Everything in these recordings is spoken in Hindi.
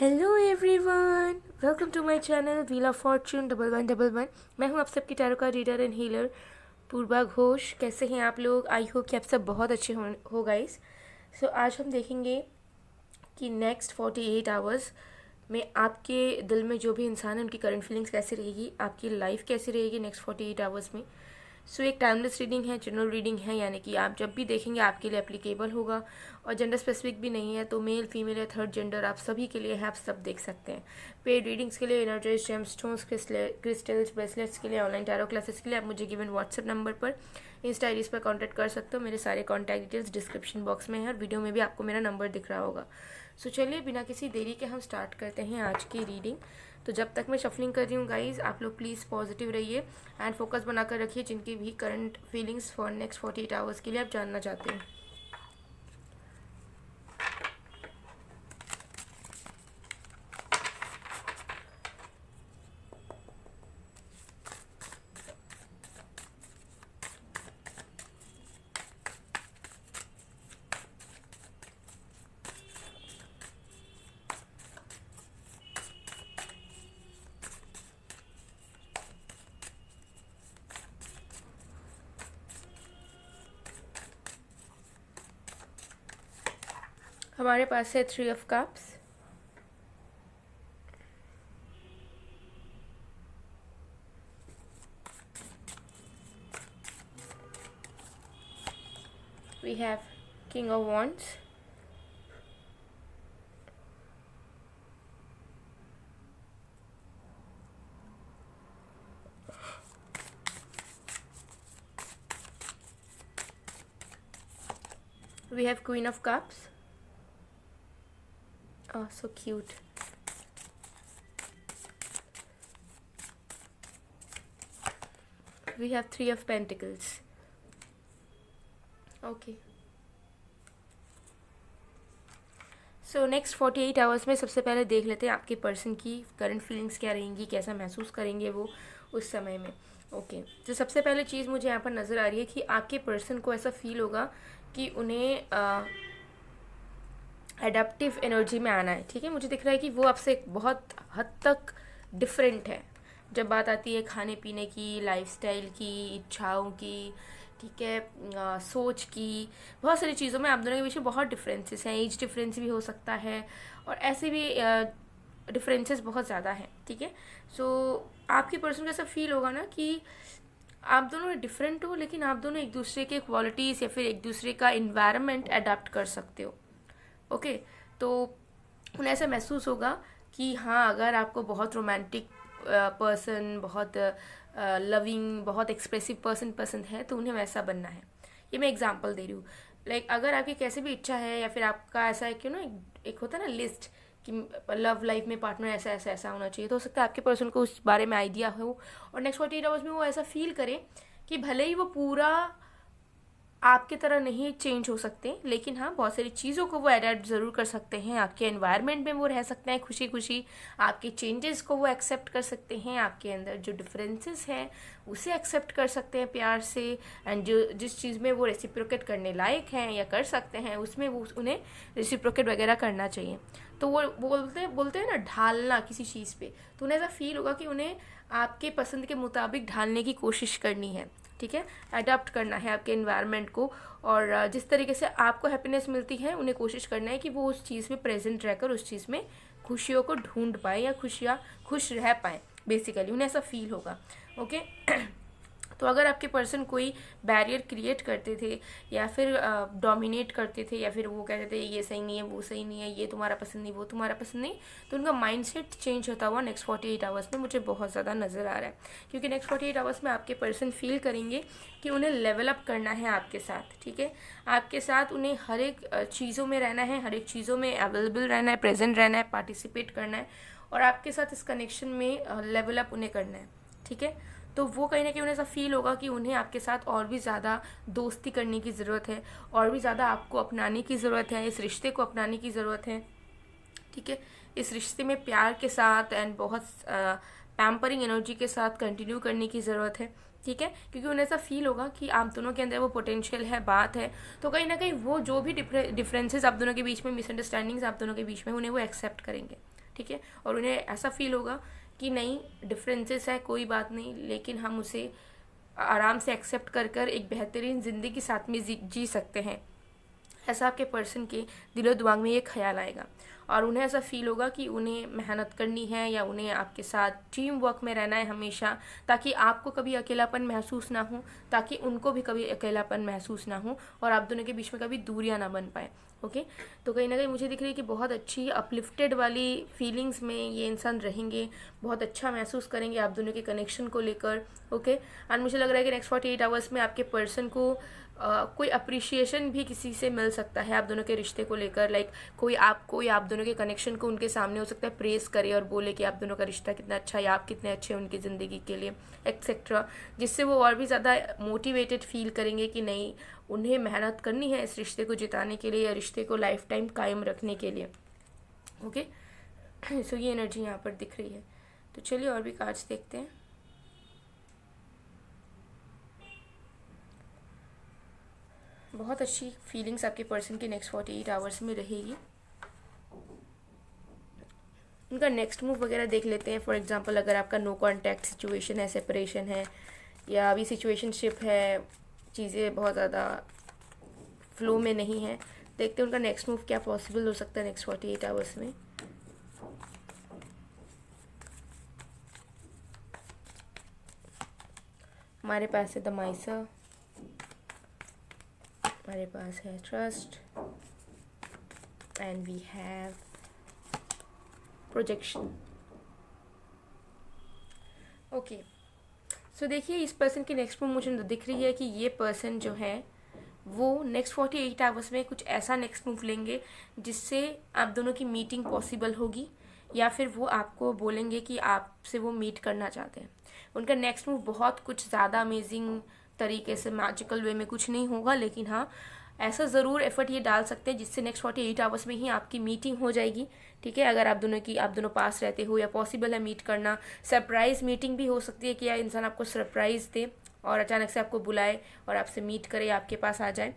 Hello everyone welcome to my channel wheel of fortune double one double one मैं हूं आप सबकी टैरो का reader and healer Purva Ghosh कैसे हैं आप लोग आई होप कि आप सब बहुत अच्छे हो हो गाइस सो so, आज हम देखेंगे कि नेक्स्ट फोर्टी एट आवर्स में आपके दिल में जो भी इंसान है उनकी करंट फीलिंग्स कैसे रहेगी आपकी लाइफ कैसी रहेगी नेक्स्ट फोर्टी एट आवर्स में सो एक टाइमलेस रीडिंग है जनरल रीडिंग है यानी कि आप जब भी देखेंगे आपके लिए एप्लीकेबल होगा और जेंडर स्पेसिफिक भी नहीं है तो मेल फीमेल या थर्ड जेंडर आप सभी के लिए है आप सब देख सकते हैं पेड रीडिंग्स के लिए energized gem stones crystals bracelets के लिए ऑनलाइन टैरो क्लासेस के लिए आप मुझे गिवन व्हाट्सअप नंबर पर इंस्टा आई पर कॉन्टैक्ट कर सकते हो मेरे सारे कॉन्टैक्ट डिटेल्स डिस्क्रिप्शन बॉक्स में है और वीडियो में भी आपको मेरा नंबर दिख रहा होगा सो so, चलिए बिना किसी देरी के हम स्टार्ट करते हैं आज की रीडिंग तो जब तक मैं शफलिंग कर रही हूँ गाइज आप लोग प्लीज़ पॉजिटिव रहिए एंड फोकस बनाकर रखिए जिनकी भी current feelings for next forty eight hours के लिए आप जानना चाहते हैं हमारे पास है three of cups we have king of wands we have queen of cups Oh, so cute. We have three of pentacles. Okay. So next forty eight hours में सबसे पहले देख लेते हैं आपके पर्सन की करंट फीलिंग्स क्या रहेंगी कैसा महसूस करेंगे वो उस समय में ओके okay. तो सबसे पहले चीज़ मुझे यहाँ पर नज़र आ रही है कि आपके पर्सन को ऐसा फील होगा कि उन्हें आ, एडेप्टिव एनर्जी में आना है ठीक है मुझे दिख रहा है कि वो आपसे बहुत हद तक डिफरेंट है जब बात आती है खाने पीने की लाइफस्टाइल की इच्छाओं की ठीक है आ, सोच की बहुत सारी चीज़ों में आप दोनों के बीच में बहुत डिफरेंसेस हैं एज डिफरेंस भी हो सकता है और ऐसे भी डिफरेंसेस बहुत ज़्यादा हैं ठीक है सो so, आपके पर्सन को ऐसा फील होगा ना कि आप दोनों डिफरेंट हो लेकिन आप दोनों एक दूसरे के क्वालिटीज़ या फिर एक दूसरे का इन्वायरमेंट अडाप्ट कर सकते हो ओके तो उन्हें ऐसा महसूस होगा कि हाँ अगर आपको बहुत रोमांटिक पर्सन बहुत लविंग बहुत एक्सप्रेसिव पर्सन पसंद है तो उन्हें वैसा बनना है ये मैं एग्जाम्पल दे रही हूँ लाइक like, अगर आपकी कैसे भी इच्छा है या फिर आपका ऐसा है क्यों ना एक, एक होता है ना लिस्ट कि लव लाइफ में पार्टनर ऐसा ऐसा ऐसा होना चाहिए तो हो सकता है आपके पर्सन को उस बारे में आइडिया हो और नेक्स्ट फोर्टी एट आवर्स में वो ऐसा फील करे कि भले ही वो पूरा आपके तरह नहीं चेंज हो सकते लेकिन हाँ बहुत सारी चीज़ों को वो एडेप्ट ज़रूर कर सकते हैं आपके एनवायरनमेंट में वो रह सकते हैं खुशी खुशी आपके चेंजेस को वो एक्सेप्ट कर सकते हैं आपके अंदर जो डिफरेंसेस हैं उसे एक्सेप्ट कर सकते हैं प्यार से एंड जो जिस चीज़ में वो रेसिप्रोकेट करने लायक हैं या कर सकते हैं उसमें वो उन्हें रेसिप्रोकेट वगैरह करना चाहिए तो वो बोलते बोलते हैं ना ढालना किसी चीज़ पे तो उन्हें ऐसा फील होगा कि उन्हें आपके पसंद के मुताबिक ढालने की कोशिश करनी है ठीक है अडाप्ट करना है आपके इन्वायरमेंट को और जिस तरीके से आपको हैप्पीनेस मिलती है उन्हें कोशिश करना है कि वो उस चीज़ में प्रेजेंट रहकर उस चीज़ में खुशियों को ढूंढ पाए या खुशियाँ खुश रह पाएँ बेसिकली उन्हें ऐसा फील होगा ओके तो अगर आपके पर्सन कोई बैरियर क्रिएट करते थे या फिर डोमिनेट करते थे या फिर वो कहते थे ये सही नहीं है वो सही नहीं है ये तुम्हारा पसंद नहीं वो तुम्हारा पसंद नहीं तो उनका माइंड चेंज होता हुआ नेक्स्ट फोर्टी एट आवर्स में मुझे बहुत ज़्यादा नज़र आ रहा है क्योंकि नेक्स्ट फोर्टी एट आवर्स में आपके पर्सन फील करेंगे कि उन्हें लेवल अप करना है आपके साथ ठीक है आपके साथ उन्हें हर एक चीज़ों में रहना है हर एक चीज़ों में अवेलेबल रहना है प्रेजेंट रहना है पार्टिसिपेट करना है और आपके साथ इस कनेक्शन में लेवल अप उन्हें करना है ठीक है तो वो कहीं ना कहीं उन्हें ऐसा फील होगा कि उन्हें आपके साथ और भी ज़्यादा दोस्ती करने की ज़रूरत है और भी ज़्यादा आपको अपनाने की ज़रूरत है इस रिश्ते को अपनाने की ज़रूरत है ठीक है इस रिश्ते में प्यार के साथ एंड बहुत पैम्परिंग एनर्जी के साथ कंटिन्यू करने की ज़रूरत है ठीक है क्योंकि उन्हें ऐसा फील होगा कि आप दोनों के अंदर वो पोटेंशियल है बात है तो कहीं ना कहीं वो जो भी डिफरेंसेस आप दोनों के बीच में मिसअंडरस्टैंडिंग्स आप दोनों के बीच में उन्हें वो एक्सेप्ट करेंगे ठीक है और उन्हें ऐसा फील होगा कि नहीं डिफरेंसेस है कोई बात नहीं लेकिन हम उसे आराम से एक्सेप्ट कर कर एक बेहतरीन ज़िंदगी साथ में जी सकते हैं ऐसा आपके पर्सन के दिलो दिमाग में ये ख्याल आएगा और उन्हें ऐसा फील होगा कि उन्हें मेहनत करनी है या उन्हें आपके साथ टीम वर्क में रहना है हमेशा ताकि आपको कभी अकेलापन महसूस ना हो ताकि उनको भी कभी अकेलापन महसूस ना हो और आप दोनों के बीच में कभी दूरियां ना बन पाए ओके तो कहीं ना कहीं मुझे दिख रही है कि बहुत अच्छी अपलिफ्टेड वाली फीलिंग्स में ये इंसान रहेंगे बहुत अच्छा महसूस करेंगे आप दोनों के कनेक्शन को लेकर ओके एंड मुझे लग रहा है कि नेक्स्ट फोर्टी एट आवर्स में आपके पर्सन को कोई अप्रिशिएशन भी किसी से मिल सकता है आप दोनों के रिश्ते को लेकर लाइक कोई आपको या आप दोनों के कनेक्शन को उनके सामने हो सकता है प्रेस करे और बोले कि आप दोनों का रिश्ता कितना अच्छा है आप कितने अच्छे हैं उनकी ज़िंदगी के लिए एक्सेट्रा जिससे वो और भी ज़्यादा मोटिवेटेड फील करेंगे कि नहीं उन्हें मेहनत करनी है इस रिश्ते को जिताने के लिए या रिश्ते को लाइफ टाइम कायम रखने के लिए ओके सो ये एनर्जी यहाँ पर दिख रही है तो चलिए और भी कार्ड्स देखते हैं बहुत अच्छी फीलिंग्स आपके पर्सन के नेक्स्ट फोर्टी एट आवर्स में रहेगी उनका नेक्स्ट मूव वगैरह देख लेते हैं फॉर एग्जांपल अगर आपका नो कांटेक्ट सिचुएशन है सेपरेशन है या अभी सिचुएशनशिप है चीज़ें बहुत ज़्यादा फ्लो में नहीं है देखते हैं उनका नेक्स्ट मूव क्या पॉसिबल हो सकता है नेक्स्ट फोर्टी एट आवर्स में हमारे पास है द माइसर हमारे पास है trust and we have projection okay so देखिए इस पर्सन की नेक्स्ट मूव मुझे दिख रही है कि ये पर्सन जो है वो नेक्स्ट फोर्टी एट आवर्स में कुछ ऐसा नेक्स्ट मूव लेंगे जिससे आप दोनों की मीटिंग पॉसिबल होगी या फिर वो आपको बोलेंगे कि आपसे वो मीट करना चाहते हैं उनका नेक्स्ट मूव बहुत कुछ ज़्यादा अमेजिंग तरीके से मैजिकल वे में कुछ नहीं होगा लेकिन हाँ ऐसा ज़रूर एफर्ट ये डाल सकते हैं जिससे नेक्स्ट फोर्टी एट आवर्स में ही आपकी मीटिंग हो जाएगी ठीक है अगर आप दोनों की आप दोनों पास रहते हो या पॉसिबल है मीट करना सरप्राइज़ मीटिंग भी हो सकती है कि या इंसान आपको सरप्राइज़ दे और अचानक से आपको बुलाए और आपसे मीट करे आपके पास आ जाए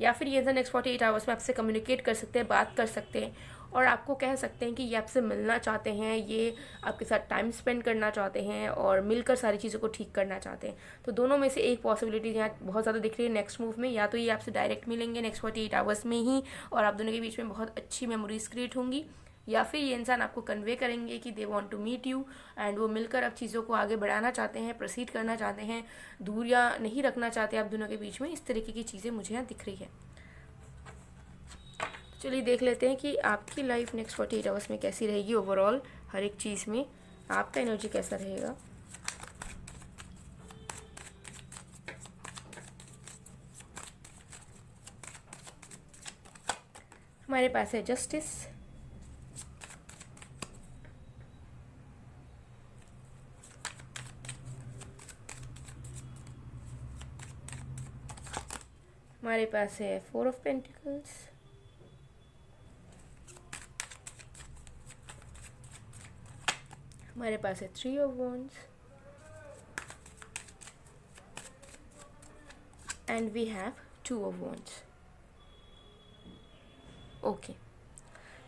या फिर ये इंसान नेक्स्ट फोर्टी एट आवर्स में आपसे कम्युनिकेट कर सकते हैं बात कर सकते हैं और आपको कह सकते हैं कि ये आपसे मिलना चाहते हैं ये आपके साथ टाइम स्पेंड करना चाहते हैं और मिलकर सारी चीज़ों को ठीक करना चाहते हैं तो दोनों में से एक पॉसिबिलिटी यहाँ बहुत ज़्यादा दिख रही है नेक्स्ट मूव में या तो ये आपसे डायरेक्ट मिलेंगे नेक्स्ट फोर्टी एट आवर्स में ही और आप दोनों के बीच में बहुत अच्छी मेमोरीज क्रिएट होंगी या फिर ये इंसान आपको कन्वे करेंगे कि they want to meet you and वो मिलकर आप चीज़ों को आगे बढ़ाना चाहते हैं प्रोसीड करना चाहते हैं दूरियाँ नहीं रखना चाहते आप दोनों के बीच में इस तरीके की चीज़ें मुझे यहाँ दिख रही है चलिए देख लेते हैं कि आपकी life next forty eight hours में कैसी रहेगी ओवरऑल हर एक चीज़ में आपका एनर्जी कैसा रहेगा हमारे पास है जस्टिस हमारे पास है फोर ऑफ पेंटिकल्स हमारे पास है three of wands and we have two of wands okay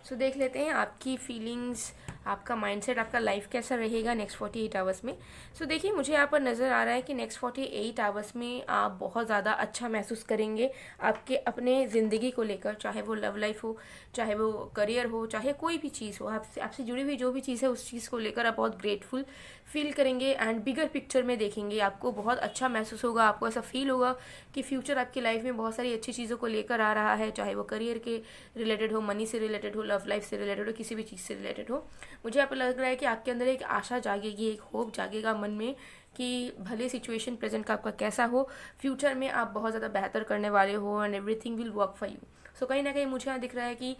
so देख लेते हैं आपकी फीलिंग्स आपका माइंडसेट आपका लाइफ कैसा रहेगा नेक्स्ट फोर्टी एट आवर्स में सो so, देखिए मुझे यहाँ पर नज़र आ रहा है कि नेक्स्ट फोर्टी एट आवर्स में आप बहुत ज़्यादा अच्छा महसूस करेंगे आपके अपने ज़िंदगी को लेकर चाहे वो लव लाइफ हो चाहे वो करियर हो चाहे कोई भी चीज़ हो आपसे आपसे जुड़ी हुई जो भी चीज़ है उस चीज़ को लेकर आप बहुत ग्रेटफुल फील करेंगे एंड बिगर पिक्चर में देखेंगे आपको बहुत अच्छा महसूस होगा आपको ऐसा फील होगा कि फ्यूचर आपकी लाइफ में बहुत सारी अच्छी चीज़ों को लेकर आ रहा है चाहे वो करियर के रिलेटेड हो मनी से रिलेटेड हो लव लाइफ से रिलेटेड हो किसी भी चीज़ से रिलेटेड हो मुझे यहाँ पर लग रहा है कि आपके अंदर एक आशा जागेगी एक होप जागेगा मन में कि भले सिचुएशन प्रेजेंट का आपका कैसा हो फ्यूचर में आप बहुत ज़्यादा बेहतर करने वाले हो and everything will work for you so कहीं ना कहीं मुझे यहाँ दिख रहा है कि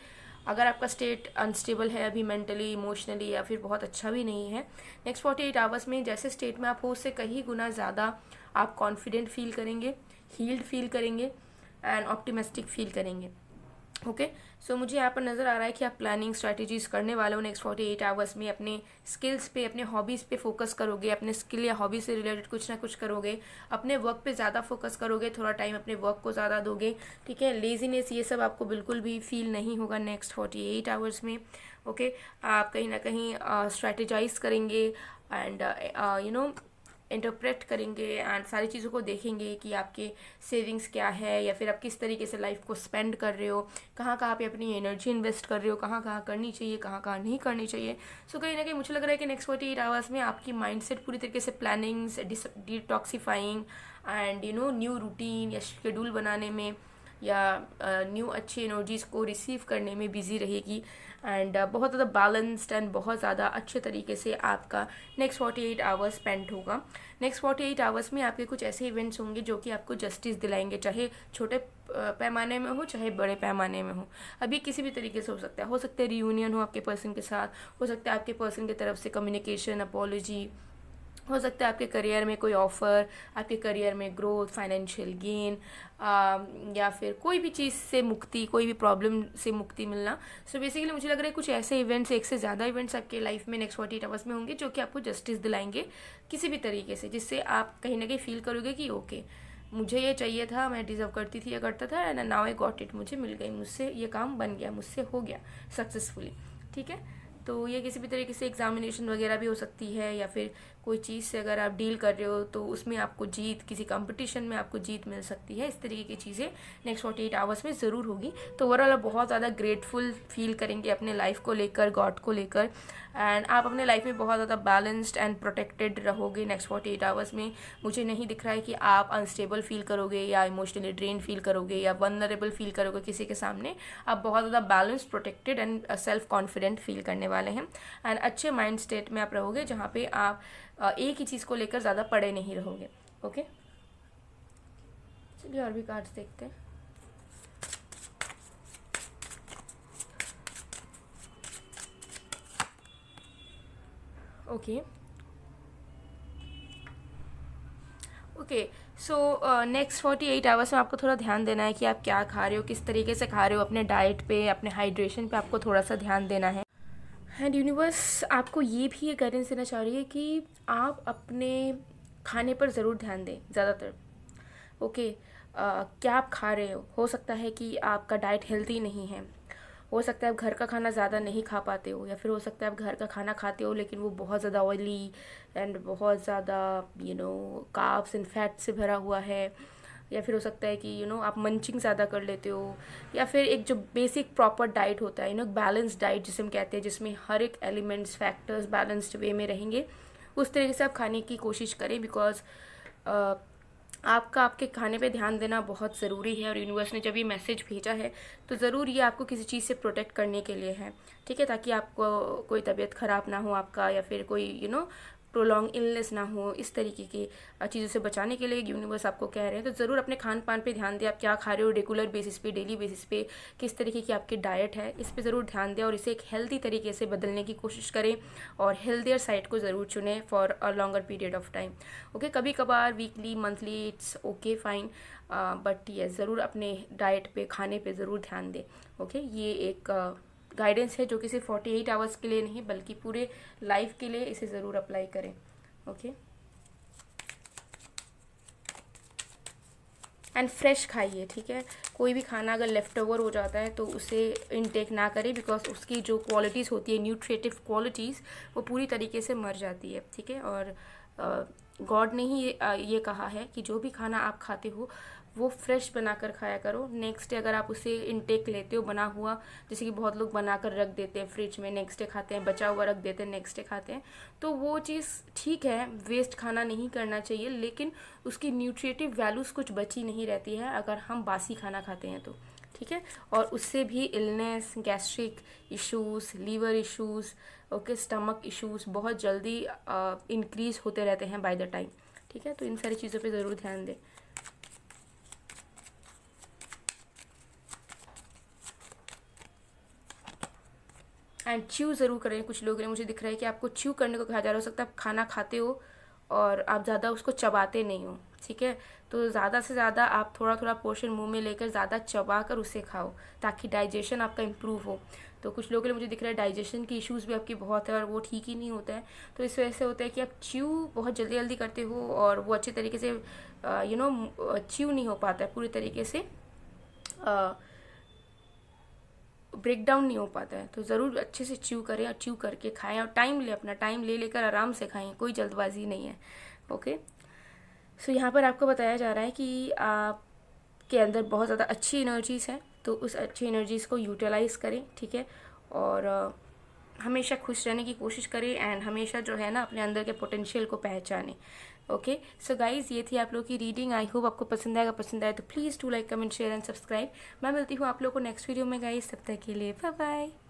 अगर आपका स्टेट अनस्टेबल है अभी मेंटली इमोशनली या फिर बहुत अच्छा भी नहीं है नेक्स्ट फोर्टी एट आवर्स में जैसे स्टेट में आप हो उससे कहीं गुना ज़्यादा आप कॉन्फिडेंट फील करेंगे हील्ड फील करेंगे एंड ऑप्टिमिस्टिक फील करेंगे ओके okay? सो so, मुझे यहाँ पर नज़र आ रहा है कि आप प्लानिंग स्ट्रैटेजीज करने वाले हो नेक्स्ट फोर्टी एट आवर्स में अपने स्किल्स पे अपने हॉबीज़ पे फोकस करोगे अपने स्किल या हॉबी से रिलेटेड कुछ ना कुछ करोगे अपने वर्क पे ज़्यादा फोकस करोगे थोड़ा टाइम अपने वर्क को ज़्यादा दोगे ठीक है लेजीनेस ये सब आपको बिल्कुल भी फील नहीं होगा नेक्स्ट फोर्टी एट आवर्स में ओके okay? आप कहीं ना कहीं स्ट्रैटेजाइज uh, करेंगे एंड यू नो इंटरप्रेट करेंगे एंड सारी चीज़ों को देखेंगे कि आपके सेविंग्स क्या है या फिर आप किस तरीके से लाइफ को स्पेंड कर रहे हो कहाँ कहाँ पे अपनी एनर्जी इन्वेस्ट कर रहे हो कहाँ कहाँ करनी चाहिए कहाँ कहाँ नहीं करनी चाहिए सो so, कहीं ना कहीं मुझे लग रहा है कि नेक्स्ट फोर्टी एट आवर्स में आपकी सेट पूरी तरीके से plannings detoxifying and you know new routine या शेड्यूल बनाने में या न्यू uh, अच्छी एनर्जीज़ को रिसीव करने में बिज़ी रहेगी एंड uh, बहुत ज़्यादा बैलेंस्ड एंड बहुत ज़्यादा अच्छे तरीके से आपका next forty eight hours spend होगा नेक्स्ट फोर्टी एट आवर्स में आपके कुछ ऐसे इवेंट्स होंगे जो कि आपको जस्टिस दिलाएंगे चाहे छोटे uh, पैमाने में हो चाहे बड़े पैमाने में हो अभी किसी भी तरीके से हो सकता है हो सकता है रियूनियन हो आपके पर्सन के साथ हो सकता है आपके पर्सन की तरफ से कम्युनिकेशन अपोलॉजी हो सकता है आपके करियर में कोई ऑफ़र आपके करियर में ग्रोथ फाइनेंशियल गेन um, या फिर कोई भी चीज़ से मुक्ति कोई भी प्रॉब्लम से मुक्ति मिलना सो so बेसिकली मुझे लग रहा है कुछ ऐसे इवेंट्स एक से ज़्यादा इवेंट्स आपके लाइफ में नेक्स्ट फोर्टी एट आवर्स में होंगे जो कि आपको जस्टिस दिलाएंगे किसी भी तरीके से जिससे आप कहीं ना कहीं फील करोगे कि ओके मुझे ये चाहिए था मैं डिज़र्व करती थी या करता था and now I got it मुझे मिल गई मुझसे ये काम बन गया मुझसे हो गया सक्सेसफुली ठीक है तो ये किसी भी तरीके से एग्जामिनेशन वगैरह भी हो सकती है या फिर कोई चीज़ से अगर आप डील कर रहे हो तो उसमें आपको जीत किसी कंपटीशन में आपको जीत मिल सकती है इस तरीके की चीज़ें नेक्स्ट फोर्टी एट आवर्स में ज़रूर होगी तो ओवरऑल आप बहुत ज़्यादा ग्रेटफुल फील करेंगे अपने लाइफ को लेकर गॉड को लेकर एंड आप अपने लाइफ में बहुत ज़्यादा बैलेंस्ड एंड प्रोटेक्टेड रहोगे नेक्स्ट फोर्टी एट आवर्स में मुझे नहीं दिख रहा है कि आप अनस्टेबल फील करोगे या इमोशनली ड्रेन फील करोगे या वनरेबल फील करोगे किसी के सामने आप बहुत ज़्यादा balance protected and self confident feel करने वाले हैं एंड अच्छे माइंड स्टेट में आप रहोगे जहाँ पे आप एक ही चीज़ को लेकर ज़्यादा पड़े नहीं रहोगे ओके चलिए और भी कार्ड्स देखते हैं okay okay so next forty eight hours में आपको थोड़ा ध्यान देना है कि आप क्या खा रहे हो किस तरीके से खा रहे हो अपने डाइट पे अपने हाइड्रेशन पे आपको थोड़ा सा ध्यान देना है एंड यूनिवर्स आपको ये भी एक गाइडेंस देना चाह रही है कि आप अपने खाने पर ज़रूर ध्यान दें ज़्यादातर ओके uh, क्या आप खा रहे हो हो सकता है कि आपका डाइट हेल्दी नहीं है हो सकता है आप घर का खाना ज़्यादा नहीं खा पाते हो या फिर हो सकता है आप घर का खाना खाते हो लेकिन वो बहुत ज़्यादा ऑयली एंड बहुत ज़्यादा you know carbs and fat से भरा हुआ है या फिर हो सकता है कि यू you नो know, आप मंचिंग ज़्यादा कर लेते हो या फिर एक जो बेसिक प्रॉपर डाइट होता है यू नो बैलेंस डाइट जिसे हम कहते हैं जिसमें हर एक एलिमेंट्स फैक्टर्स बैलेंस्ड वे में रहेंगे उस तरीके से आप खाने की कोशिश करें बिकॉज आपका आपके खाने पे ध्यान देना बहुत ज़रूरी है और यूनिवर्स ने जब ये मैसेज भेजा है तो ज़रूर ये आपको किसी चीज़ से प्रोटेक्ट करने के लिए है ठीक है ताकि आपको कोई तबीयत ख़राब ना हो आपका या फिर कोई you you know know, prolong illness ना हो इस तरीके की चीज़ों से बचाने के लिए यूनिवर्स आपको कह रहे हैं तो ज़रूर अपने खान पान पर ध्यान दें आप क्या खा रहे हो रेगुलर बेसिस पे डेली बेसिस पे किस तरीके की आपकी डाइट है इस पर ज़रूर ध्यान दें और इसे एक हेल्दी तरीके से बदलने की कोशिश करें और हेल्दियर साइट को ज़रूर चुनें for a longer period of time okay कभी कभार weekly monthly it's okay fine but ये ज़रूर अपने डाइट पर खाने पर ज़रूर ध्यान दें ओके ये एक uh, गाइडेंस है जो कि सिर्फ फोर्टी एट आवर्स के लिए नहीं बल्कि पूरे लाइफ के लिए इसे ज़रूर अप्लाई करें ओके एंड फ्रेश खाइए ठीक है कोई भी खाना अगर लेफ़्ट ओवर हो जाता है तो उसे इनटेक ना करें बिकॉज उसकी जो क्वालिटीज़ होती है न्यूट्रेटिव क्वालिटीज़ वो पूरी तरीके से मर जाती है ठीक है और गॉड ने ही ये कहा है कि जो भी खाना आप खाते हो वो फ्रेश बनाकर खाया करो नेक्स्ट डे अगर आप उसे इनटेक लेते हो बना हुआ जैसे कि बहुत लोग बनाकर रख देते हैं फ्रिज में नेक्स्ट डे खाते हैं बचा हुआ रख देते हैं नेक्स्ट डे खाते हैं तो वो चीज़ ठीक है वेस्ट खाना नहीं करना चाहिए लेकिन उसकी न्यूट्रिटिव वैल्यूज़ कुछ बची नहीं रहती है अगर हम बासी खाना खाते हैं तो ठीक है और उससे भी illness gastric issues liver issues okay stomach issues बहुत जल्दी इंक्रीज़ uh, होते रहते हैं बाय द टाइम ठीक है तो इन सारी चीज़ों पे ज़रूर ध्यान दें एंड च्यू ज़रूर करें कुछ लोग मुझे दिख रहा है कि आपको च्यू करने को कहा जा रहा हो सकता है आप खाना खाते हो और आप ज़्यादा उसको चबाते नहीं हो ठीक है तो ज़्यादा से ज़्यादा आप थोड़ा थोड़ा पोर्शन मुंह में लेकर ज़्यादा चबा कर उसे खाओ ताकि डाइजेशन आपका इम्प्रूव हो तो कुछ लोगों के लिए मुझे दिख रहा है डाइजेशन के इश्यूज भी आपके बहुत है और वो ठीक ही नहीं होता है तो इस वजह से होता है कि आप च्यू बहुत जल्दी जल्दी करते हो और वो अच्छे तरीके से यू नो च्यू नहीं हो पाता है पूरी तरीके से आ, ब्रेक डाउन नहीं हो पाता है तो ज़रूर अच्छे से च्यू करें और च्यू करके खाएं और टाइम ले अपना टाइम ले लेकर आराम से खाएं कोई जल्दबाजी नहीं है ओके सो यहाँ पर आपको बताया जा रहा है कि आप के अंदर बहुत ज़्यादा अच्छी एनर्जीज़ हैं तो उस अच्छी एनर्जीज़ को यूटिलाइज़ करें ठीक है और हमेशा खुश रहने की कोशिश करें एंड हमेशा जो है ना अपने अंदर के पोटेंशियल को पहचानें ओके सो गाइज ये थी आप लोग की रीडिंग आई होप आपको पसंद आएगा पसंद आए तो please to like comment share and subscribe मैं मिलती हूँ आप लोग को नेक्स्ट वीडियो में गाइज सब तक के लिए बाय बाय